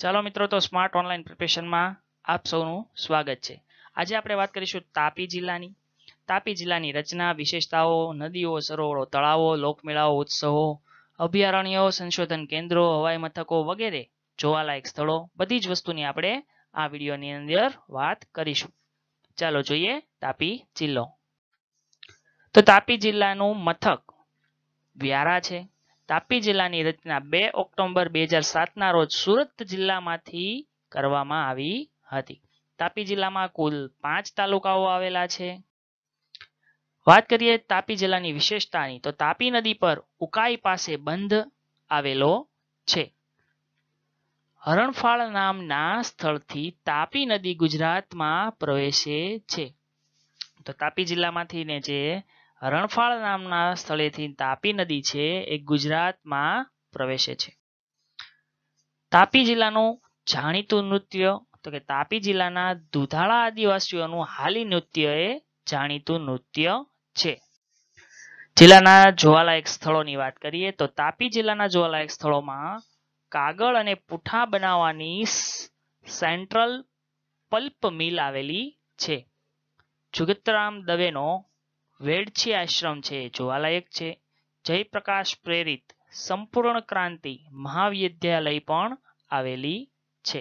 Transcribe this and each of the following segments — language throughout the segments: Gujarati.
ચાલો મિત્રો તો સ્માર્ટ ઓનલાઈન પ્રિપેરેશનમાં આપ સૌનું સ્વાગત છે આજે આપણે વાત કરીશું તાપી જિલ્લાની તાપી જિલ્લાની રચના વિશેષતાઓ નદીઓ સરોવરો તળાવો લોકમેળાઓ ઉત્સવો અભયારણ્યો સંશોધન કેન્દ્રો હવાઈ મથકો વગેરે જોવાલાયક સ્થળો બધી જ વસ્તુની આપણે આ વિડીયોની અંદર વાત કરીશું ચાલો જોઈએ તાપી જિલ્લો તો તાપી જિલ્લાનું મથક વ્યારા છે તાપી જિલ્લાની રચના બે ઓક્ટોબર બે હજાર સાતના રોજ સુરત જિલ્લામાંથી કરવામાં આવી હતી તાપી જિલ્લામાં કુલ પાંચ તાલુકાઓ આવેલા છે વાત કરીએ તાપી જિલ્લાની વિશેષતાની તો તાપી નદી પર ઉકાઈ પાસે બંધ આવેલો છે હરણફાળ નામના સ્થળથી તાપી નદી ગુજરાતમાં પ્રવેશે છે તો તાપી જિલ્લામાંથી ને જે રણફાળ નામના સ્થળેથી તાપી નદી છે એ ગુજરાતમાં પ્રવેશે છે તાપી જિલ્લાનું જાણીતું નૃત્ય તો કે તાપી જિલ્લાના દુધાળા આદિવાસીઓનું હાલી નૃત્ય એ જાણીતું નૃત્ય છે જિલ્લાના જોવાલાયક સ્થળોની વાત કરીએ તો તાપી જિલ્લાના જોવાલાયક સ્થળોમાં કાગળ અને પૂઠા બનાવવાની સેન્ટ્રલ પલ્પ મિલ આવેલી છે જુગતરામ દવેનો વેડછી આશ્રમ છે જોવાલાયક છે જયપ્રકાશ પ્રેરિત સંપૂર્ણ ક્રાંતિ મહાવિદ્યાલય પણ આવેલી છે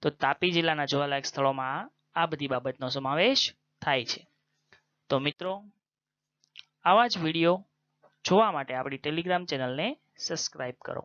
તો તાપી જિલ્લાના જોવાલાયક સ્થળોમાં આ બધી બાબતનો સમાવેશ થાય છે તો મિત્રો આવા જ વિડીયો જોવા માટે આપણી ટેલિગ્રામ ચેનલને સબસ્ક્રાઈબ કરો